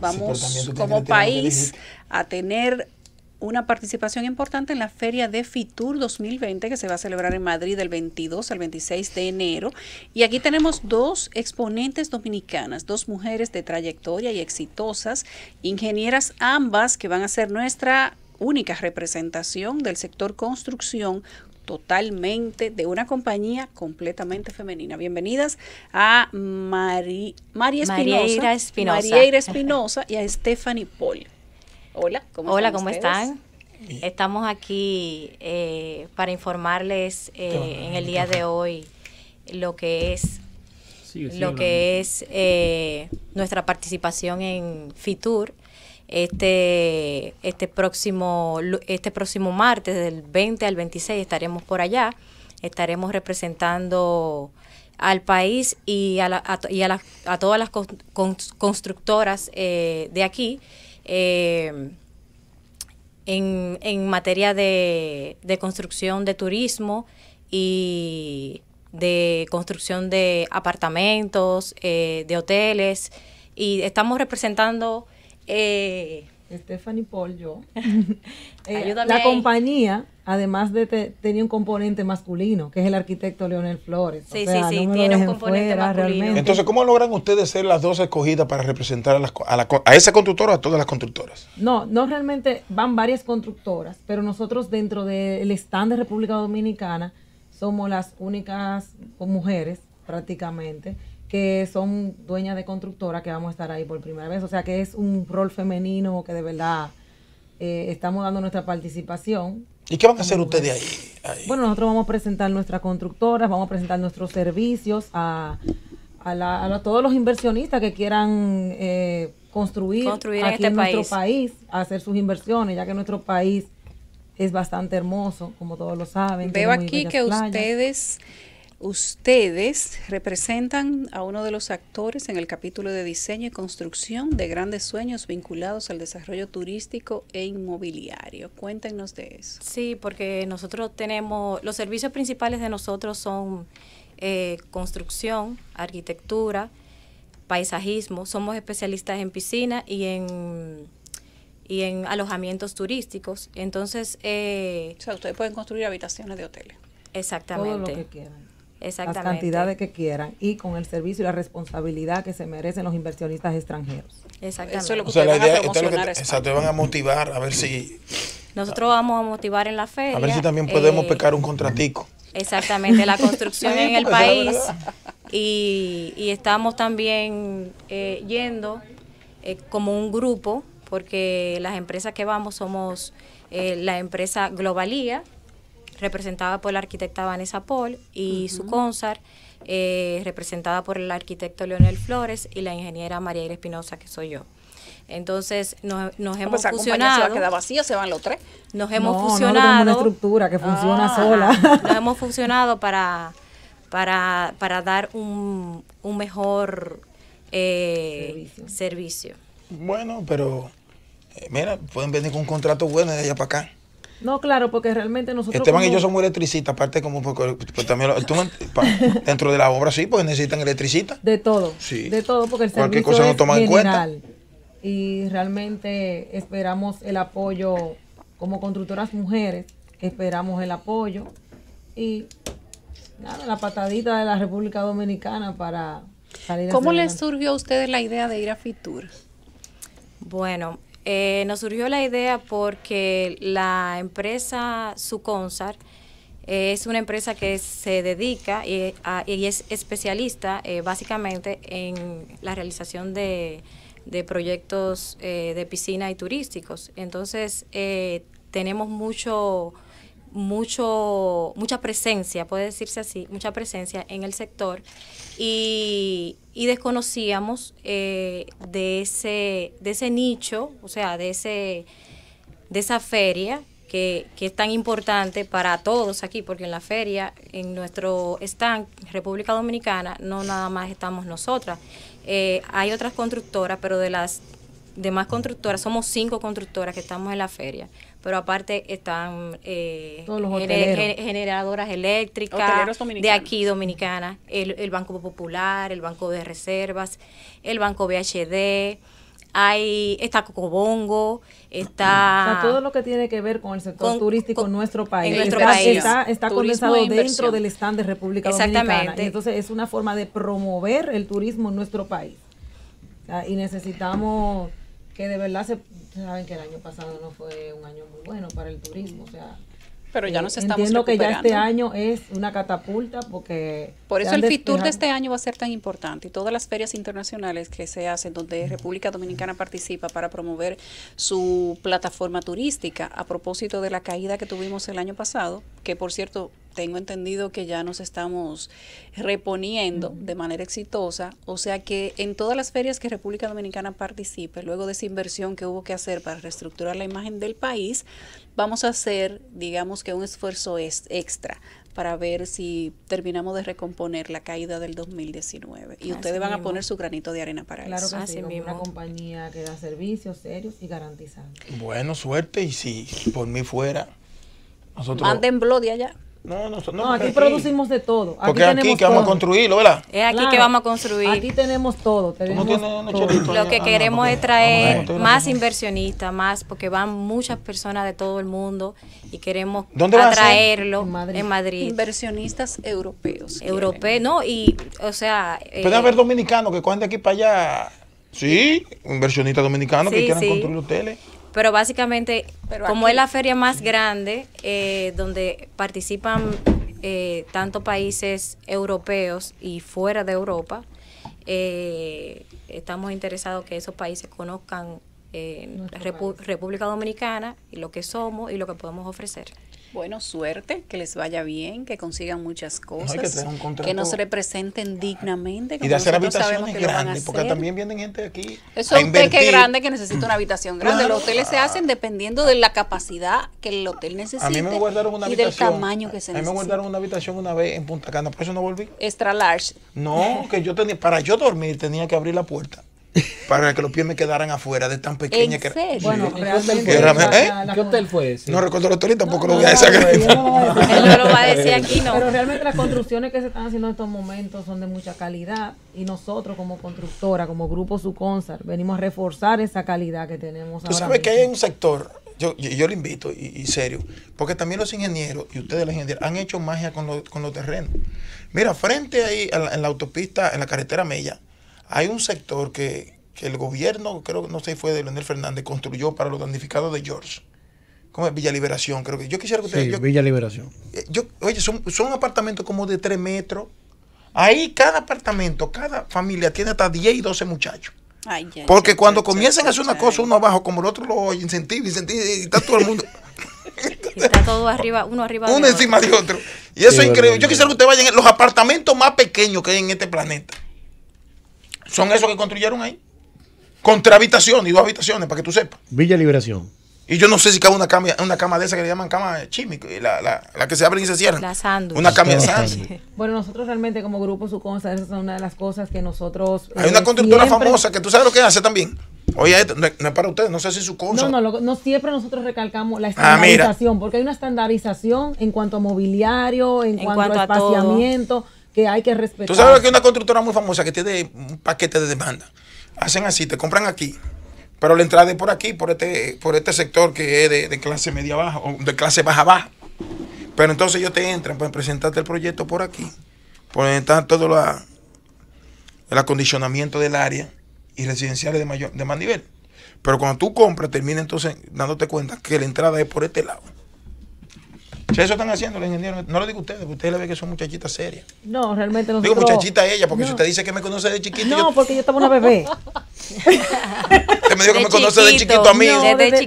vamos como país a tener una participación importante en la feria de Fitur 2020 que se va a celebrar en Madrid del 22 al 26 de enero. Y aquí tenemos dos exponentes dominicanas, dos mujeres de trayectoria y exitosas, ingenieras ambas que van a ser nuestra única representación del sector construcción totalmente de una compañía completamente femenina. Bienvenidas a Mari, María Espinosa, María Espinosa y a Stephanie Paul. Hola, ¿cómo Hola, ¿cómo están? Estamos aquí eh, para informarles eh, en el día de hoy lo que es lo que es eh, nuestra participación en FITUR, este, este, próximo, este próximo martes, del 20 al 26, estaremos por allá. Estaremos representando al país y a, la, y a, a todas las constructoras eh, de aquí eh, en, en, materia de, de construcción de turismo y de construcción de apartamentos, eh, de hoteles, y estamos representando eh, Stephanie Paul, yo. Eh, la compañía, además de tenía un componente masculino, que es el arquitecto Leonel Flores. Sí, sí, sí, tiene un componente masculino. Entonces, ¿cómo logran ustedes ser las dos escogidas para representar a, las, a, la, a esa constructora o a todas las constructoras? No, no realmente van varias constructoras, pero nosotros dentro del stand de República Dominicana somos las únicas mujeres prácticamente que son dueñas de constructora que vamos a estar ahí por primera vez. O sea que es un rol femenino que de verdad eh, estamos dando nuestra participación. ¿Y qué van a hacer ustedes ahí, ahí, Bueno, nosotros vamos a presentar nuestras constructoras, vamos a presentar nuestros servicios a, a, todos los inversionistas que quieran eh, construir, aquí este en, nuestro país, hacer sus inversiones, ya que nuestro país es bastante hermoso, como todos lo saben. Veo aquí que ustedes Ustedes representan a uno de los actores en el capítulo de diseño y construcción de grandes sueños vinculados al desarrollo turístico e inmobiliario. Cuéntenos de eso. Sí, porque nosotros tenemos, los servicios principales de nosotros son eh, construcción, arquitectura, paisajismo. Somos especialistas en piscina y en y en alojamientos turísticos. Entonces, eh, o sea, ustedes pueden construir habitaciones de hoteles. Exactamente las cantidades que quieran y con el servicio y la responsabilidad que se merecen los inversionistas extranjeros. Exactamente. o sea, te van a motivar a ver si... Nosotros vamos a motivar en la fe. A ver si también podemos eh, pecar un contratico. Exactamente, la construcción en el pues, país. Y, estamos también eh, yendo eh, como un grupo, porque las empresas que vamos somos la empresa Globalía, representada por la arquitecta Vanessa Paul y su consar, eh, representada por el arquitecto Leonel Flores y la ingeniera María Espinosa, que soy yo. Entonces nos, ah, hemos pues fusionado. Se va a se van los tres. Nos hemos fusionado. una estructura que funciona ah, sola. Nos hemos fusionado para, para, para dar un, mejor eh, servicio. Bueno, pero eh, mira, pueden venir con un contrato bueno de allá para acá. No, claro, porque realmente nosotros. Esteban y yo somos electricistas, aparte como pues, también dentro de la obra sí, porque necesitan electricistas. De todo. Sí. De todo, porque el Cualquier servicio cosa no en cuenta. Y realmente esperamos el apoyo como constructoras mujeres, esperamos el apoyo y la patadita de la República Dominicana para salir. ¿Cómo les surgió a ustedes la idea de ir a Fitur? Bueno, eh, nos surgió la idea porque la empresa Suconsar eh, es una empresa que se dedica eh, y, es especialista básicamente en la realización de, de proyectos de piscina y turísticos. Entonces, tenemos mucho mucho, mucha presencia, puede decirse así, mucha presencia en el sector y, desconocíamos eh, de, ese, de ese nicho, o sea, de, ese, de esa feria que, es tan importante para todos aquí, porque en la feria, en nuestro stand, República Dominicana, no nada más estamos nosotras. Eh, hay otras constructoras, pero de las demás constructoras, somos cinco constructoras que estamos en la feria, pero aparte están eh, generadoras eléctricas de aquí dominicana, el, Banco Popular, el Banco de Reservas, el Banco BHD. Hay, está Cocobongo, está... todo lo que tiene que ver con el sector turístico en nuestro país. está, está, e condensado dentro del stand de República Exactamente. Dominicana. entonces es una forma de promover el turismo en nuestro país. y necesitamos que de verdad se saben que el año pasado no fue un año muy bueno para el turismo, o sea, pero ya eh, nos estamos Entiendo que ya este año es una catapulta porque... Por eso el FITUR de este año va a ser tan importante y todas las ferias internacionales que se hacen donde República Dominicana participa para promover su plataforma turística a propósito de la caída que tuvimos el año pasado, que por cierto tengo entendido que ya nos estamos reponiendo de manera exitosa, o sea que en todas las ferias que República Dominicana participe, luego de esa inversión que hubo que hacer para reestructurar la imagen del país, vamos a hacer, digamos que un esfuerzo es extra para ver si terminamos de recomponer la caída del 2019. Y ustedes van a poner su granito de arena para eso. Claro que sí, una compañía que da servicios serios y garantizados. Bueno, suerte y si por mí fuera... Nosotros, Manden blog de allá. No, aquí, producimos de todo. Aquí porque aquí que vamos a construirlo, ¿verdad? Es aquí que vamos a construir. Aquí tenemos todo. Tenemos Lo que queremos es traer más inversionistas, más, porque van muchas personas de todo el mundo y queremos atraerlo en Madrid. Inversionistas europeos. Europeos, no, y, o sea. Eh, Puede haber dominicanos que cojan de aquí para allá. Sí, inversionistas dominicanos que quieran construir hoteles. Pero básicamente, como es la feria más grande, eh, donde participan eh, tanto países europeos y fuera de Europa, eh, estamos interesados que esos países conozcan eh, República Dominicana y lo que somos y lo que podemos ofrecer. Bueno, suerte, que les vaya bien, que consigan muchas cosas, que, nos representen dignamente. y de hacer habitaciones grandes, porque también vienen gente de aquí. Eso es un es grande que necesita una habitación grande. Los hoteles se hacen dependiendo de la capacidad que el hotel necesita a mí me una y del tamaño que se necesita. A mí me guardaron una habitación una vez en Punta Cana, por eso no volví. Extra large. No, que yo tenía, para yo dormir tenía que abrir la puerta para que los pies me quedaran afuera de tan pequeña que era. Bueno, realmente. ¿Eh? ¿Qué, hotel fue ese? No recuerdo el hotel tampoco lo voy a decir aquí, Pero realmente las construcciones que se están haciendo en estos momentos son de mucha calidad y nosotros como constructora, como grupo Suconsar, venimos a reforzar esa calidad que tenemos Tú sabes que hay un sector yo, yo, invito, y, serio, porque también los ingenieros y ustedes los ingenieros han hecho magia con, los terrenos. Mira, frente ahí en la autopista, en la carretera Mella, hay un sector que, el gobierno, creo que no sé si fue de Leonel Fernández, construyó para los damnificados de George. ¿Cómo es? Villa Liberación, creo que. Yo quisiera que ustedes. Villa Liberación. Eh, oye, son, apartamentos como de tres metros. Ahí cada apartamento, cada familia tiene hasta 10 y 12 muchachos. Porque cuando comienzan a hacer una cosa uno abajo, como el otro lo incentiva, y está todo el mundo. está todo arriba, uno arriba. Uno encima de otro. Y eso es increíble. Yo quisiera que ustedes vayan en los apartamentos más pequeños que hay en este planeta son esos que construyeron ahí. Contra habitaciones y dos habitaciones, para que tú sepas. Villa Liberación. Y yo no sé si cabe una cama, una cama de esa que le llaman cama chímica. la, la, que se abre y se cierra La Una cama Bueno, nosotros realmente como grupo su esa es una de las cosas que nosotros... Hay una eh, constructora famosa que tú sabes lo que hace también. Oye, no, es para ustedes, no sé si su cosa. No, no, no siempre nosotros recalcamos la ah, estandarización, porque hay una estandarización en cuanto a mobiliario, en, cuanto, a espaciamiento que hay que respetar. Tú sabes que una constructora muy famosa que tiene un paquete de demanda. Hacen así, te compran aquí, pero la entrada es por aquí, por este, por este sector que es de, clase media baja o de clase baja baja. Pero entonces ellos te entran para pues, presentarte el proyecto por aquí, presentar todo la, el acondicionamiento del área y residenciales de mayor, de más nivel. Pero cuando tú compras, termina entonces dándote cuenta que la entrada es por este lado eso están haciendo los ingenieros. No lo digo a ustedes, porque ustedes le ven que son muchachitas serias. No, realmente no. Digo muchachita a ella, porque si usted dice que me conoce de chiquito... No, porque yo estaba una bebé. usted me dijo que me conoce de chiquito a mí.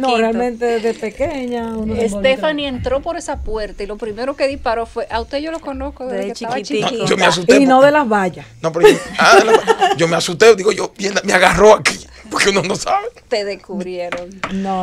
No, realmente desde pequeña. Stephanie entró por esa puerta y lo primero que disparó fue, a usted yo lo conozco desde, que estaba chiquito. yo me asusté. Y no de las vallas. No, pero yo, ah, me asusté, digo yo, me agarró aquí porque uno no sabe. Te descubrieron.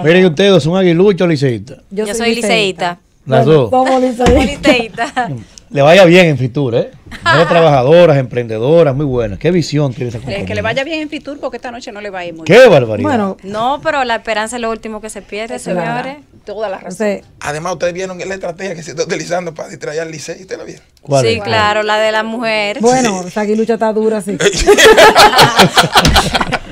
Miren ustedes, son aguiluchos liceístas. Yo, soy liceíta. Las dos. Le vaya bien en Fitur, ¿eh? trabajadoras, emprendedoras, muy buenas. ¿Qué visión tiene esa compañía? Es que le vaya bien en Fitur porque esta noche no le va a ir muy bien. ¡Qué barbaridad! Bueno, no, pero la esperanza es lo último que se pierde, señores. Toda la razón. Además, ustedes vieron la estrategia que se está utilizando para distraer al Licey. ¿Ustedes la vieron? sí, claro, la de la mujer. Bueno, sí. aquí lucha está dura, sí.